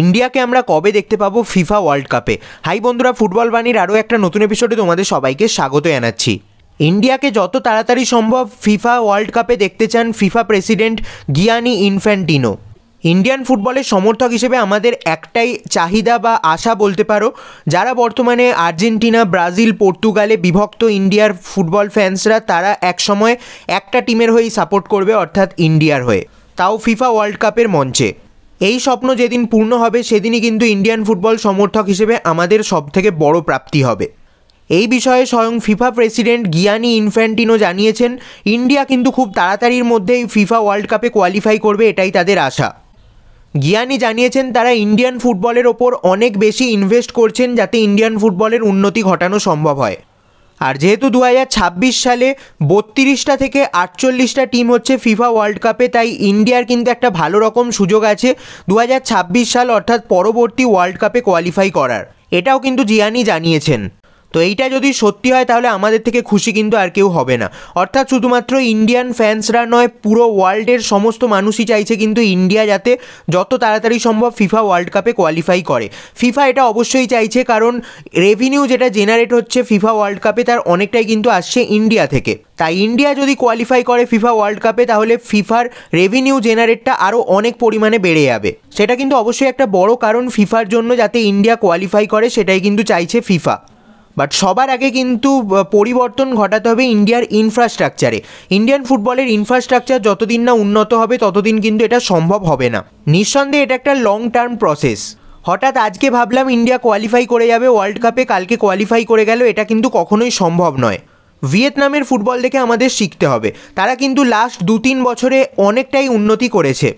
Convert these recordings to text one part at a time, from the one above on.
ইন্ডিয়াকে আমরা কবে দেখতে পাবো ফিফা ওয়ার্ল্ড কাপে হাই বন্ধুরা ফুটবল বাণীর আরও একটা নতুন এপিসোডে তোমাদের সবাইকে স্বাগত জানাচ্ছি ইন্ডিয়াকে যত তাড়াতাড়ি সম্ভব ফিফা ওয়ার্ল্ড কাপে দেখতে চান FIFA president Gianni Infantino Indian ফুটবলের সমর্থক হিসেবে আমাদের একটাই চাহিদা বা আশা বলতে পারো যারা বর্তমানে আর্জেন্টিনা ব্রাজিল পর্তুগালে বিভক্ত ইন্ডিয়ার ফুটবল ফ্যান্সরা তারা একসময় একটা টিমের হয়েই সাপোর্ট করবে অর্থাৎ ইন্ডিয়ার হয়ে তাও ফিফা ওয়ার্ল্ড কাপের মঞ্চে এই স্বপ্ন যেদিন পূর্ণ হবে সেদিনই কিন্তু ইন্ডিয়ান ফুটবল সমর্থক হিসেবে আমাদের সবথেকে বড় প্রাপ্তি হবে এই বিষয়ে স্বয়ং ফিফা প্রেসিডেন্ট গিয়ানি ইনফ্যান্টিনো জানিয়েছেন ইন্ডিয়া কিন্তু খুব তাড়াতাড়ির মধ্যেই ফিফা ওয়ার্ল্ড কাপে কোয়ালিফাই করবে এটাই তাদের আশা গিয়ানি জানিয়েছেন তারা ইন্ডিয়ান ফুটবলের ওপর অনেক বেশি ইনভেস্ট করছেন যাতে ইন্ডিয়ান ফুটবলের উন্নতি ঘটানো সম্ভব হয় আর যেহেতু দু সালে বত্রিশটা থেকে আটচল্লিশটা টিম হচ্ছে ফিফা ওয়ার্ল্ড কাপে তাই ইন্ডিয়ার কিন্তু একটা ভালো রকম সুযোগ আছে দু সাল অর্থাৎ পরবর্তী ওয়ার্ল্ড কাপে কোয়ালিফাই করার এটাও কিন্তু জিয়ানি জানিয়েছেন তো এইটা যদি সত্যি হয় তাহলে আমাদের থেকে খুশি কিন্তু আর কেউ হবে না অর্থাৎ শুধুমাত্র ইন্ডিয়ান ফ্যান্সরা নয় পুরো ওয়ার্ল্ডের সমস্ত মানুষই চাইছে কিন্তু ইন্ডিয়া যাতে যত তাড়াতাড়ি সম্ভব ফিফা ওয়ার্ল্ড কাপে কোয়ালিফাই করে ফিফা এটা অবশ্যই চাইছে কারণ রেভিনিউ যেটা জেনারেট হচ্ছে ফিফা ওয়ার্ল্ড কাপে তার অনেকটাই কিন্তু আসছে ইন্ডিয়া থেকে তাই ইন্ডিয়া যদি কোয়ালিফাই করে ফিফা ওয়ার্ল্ড কাপে তাহলে ফিফার রেভিনিউ জেনারেটটা আরও অনেক পরিমাণে বেড়ে যাবে সেটা কিন্তু অবশ্যই একটা বড় কারণ ফিফার জন্য যাতে ইন্ডিয়া কোয়ালিফাই করে সেটাই কিন্তু চাইছে ফিফা বাট সবার আগে কিন্তু পরিবর্তন ঘটাতে হবে ইন্ডিয়ার ইনফ্রাস্ট্রাকচারে ইন্ডিয়ান ফুটবলের ইনফ্রাস্ট্রাকচার যতদিন না উন্নত হবে ততদিন কিন্তু এটা সম্ভব হবে না নিঃসন্দেহে এটা একটা লং টার্ম প্রসেস হঠাৎ আজকে ভাবলাম ইন্ডিয়া কোয়ালিফাই করে যাবে ওয়ার্ল্ড কাপে কালকে কোয়ালিফাই করে গেল এটা কিন্তু কখনোই সম্ভব নয় ভিয়েতনামের ফুটবল দেখে আমাদের শিখতে হবে তারা কিন্তু লাস্ট দু তিন বছরে অনেকটাই উন্নতি করেছে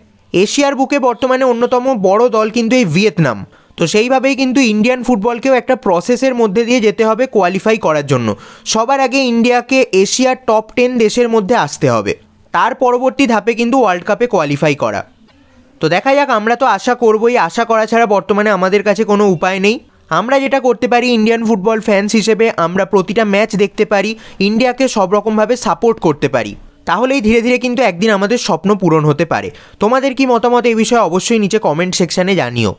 এশিয়ার বুকে বর্তমানে অন্যতম বড় দল কিন্তু এই ভিয়েতনাম তো সেইভাবেই কিন্তু ইন্ডিয়ান ফুটবলকেও একটা প্রসেসের মধ্যে দিয়ে যেতে হবে কোয়ালিফাই করার জন্য সবার আগে ইন্ডিয়াকে এশিয়ার টপ টেন দেশের মধ্যে আসতে হবে তার পরবর্তী ধাপে কিন্তু ওয়ার্ল্ড কাপে কোয়ালিফাই করা তো দেখা যাক আমরা তো আশা করবোই আশা করা ছাড়া বর্তমানে আমাদের কাছে কোনো উপায় নেই আমরা যেটা করতে পারি ইন্ডিয়ান ফুটবল ফ্যান্স হিসেবে আমরা প্রতিটা ম্যাচ দেখতে পারি ইন্ডিয়াকে সব রকমভাবে সাপোর্ট করতে পারি তাহলেই ধীরে ধীরে কিন্তু একদিন আমাদের স্বপ্ন পূরণ হতে পারে তোমাদের কি মতামত এই বিষয়ে অবশ্যই নিচে কমেন্ট সেকশানে জানিও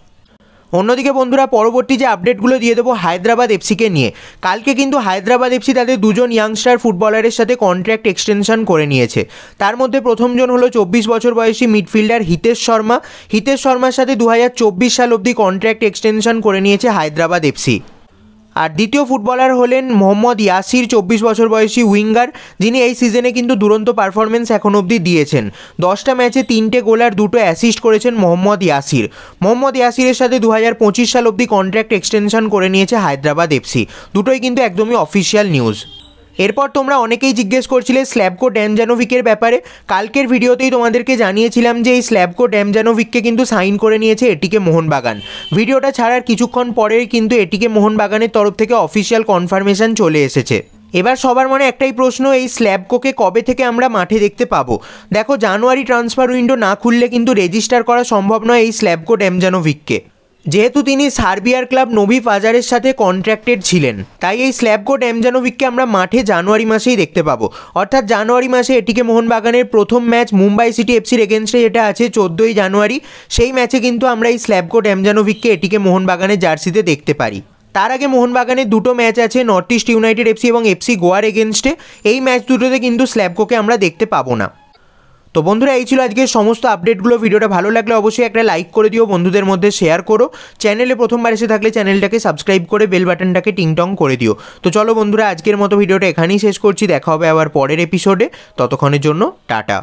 অন্যদিকে বন্ধুরা পরবর্তী যে আপডেটগুলো দিয়ে দেবো হায়দ্রাবাদ এফসিকে নিয়ে কালকে কিন্তু হায়দ্রাবাদ এফসি তাদের দুজন ইয়াংস্টার ফুটবলারের সাথে কন্ট্র্যাক্ট এক্সটেনশন করে নিয়েছে তার মধ্যে প্রথমজন হলো চব্বিশ বছর বয়সী মিডফিল্ডার হিতেশ শর্মা হিতেশ শর্মার সাথে দু সাল অবধি কন্ট্র্যাক্ট এক্সটেনশন করে নিয়েছে হায়দ্রাবাদ এফসি আর দ্বিতীয় ফুটবলার হলেন মোহাম্মদ ইয়াসির চব্বিশ বছর বয়সী উইঙ্গার যিনি এই সিজনে কিন্তু দুরন্ত পারফরমেন্স এখন অবধি দিয়েছেন দশটা ম্যাচে তিনটে গোল আর দুটো অ্যাসিস্ট করেছেন মোহাম্মদ ইয়াসির মোহাম্মদ ইয়াসিরের সাথে দু হাজার পঁচিশ সাল অবধি কন্ট্র্যাক্ট এক্সটেনশন করে নিয়েছে হায়দ্রাবাদ এফসি দুটোই কিন্তু একদমই অফিসিয়াল নিউজ এরপর তোমরা অনেকেই জিজ্ঞেস করছিলে স্ল্যাবকো ড্যামজানোভিকের ব্যাপারে কালকের ভিডিওতেই তোমাদেরকে জানিয়েছিলাম যে এই স্ল্যাবকো ড্যামজানোভিককে কিন্তু সাইন করে নিয়েছে এটিকে মোহনবাগান ভিডিওটা ছাড়ার কিছুক্ষণ পরেই কিন্তু এটিকে মোহনবাগানের তরফ থেকে অফিসিয়াল কনফার্মেশন চলে এসেছে এবার সবার মনে একটাই প্রশ্ন এই স্ল্যাবকোকে কবে থেকে আমরা মাঠে দেখতে পাবো দেখো জানুয়ারি ট্রান্সফার উইন্ডো না খুললে কিন্তু রেজিস্টার করা সম্ভব নয় এই স্ল্যাবকো ড্যামজানোভিককে যেহেতু তিনি সার্বিয়ার ক্লাব নবি ফাজারের সাথে কন্ট্রাক্টেড ছিলেন তাই এই স্ল্যাবগো ড্যামজানোভিককে আমরা মাঠে জানুয়ারি মাসেই দেখতে পাবো অর্থাৎ জানুয়ারি মাসে এটিকে মোহনবাগানের প্রথম ম্যাচ মুম্বাই সিটি এফসির এগেনস্টে যেটা আছে চোদ্দোই জানুয়ারি সেই ম্যাচে কিন্তু আমরা এই স্ল্যাবগো ড্যামজানোভিককে এটিকে মোহনবাগানের জার্সিতে দেখতে পারি তার আগে মোহনবাগানের দুটো ম্যাচ আছে নর্থ ইস্ট ইউনাইটেড এফসি এবং এফসি গোয়ার এগেনস্টে এই ম্যাচ দুটোতে কিন্তু স্ল্যাবগোকে আমরা দেখতে পাবো না তো বন্ধুরা এই ছিল আজকে সমস্ত আপডেটগুলো ভিডিওটা ভালো লাগলে অবশ্যই একটা লাইক করে দিও বন্ধুদের মধ্যে শেয়ার করো চ্যানেলে প্রথমবার এসে থাকলে চ্যানেলটাকে সাবস্ক্রাইব করে বেল বাটনটাকে টিংটং করে দিও তো চলো বন্ধুরা আজকের মতো ভিডিওটা এখানেই শেষ করছি দেখা হবে আবার পরের এপিসোডে ততক্ষণের জন্য টাটা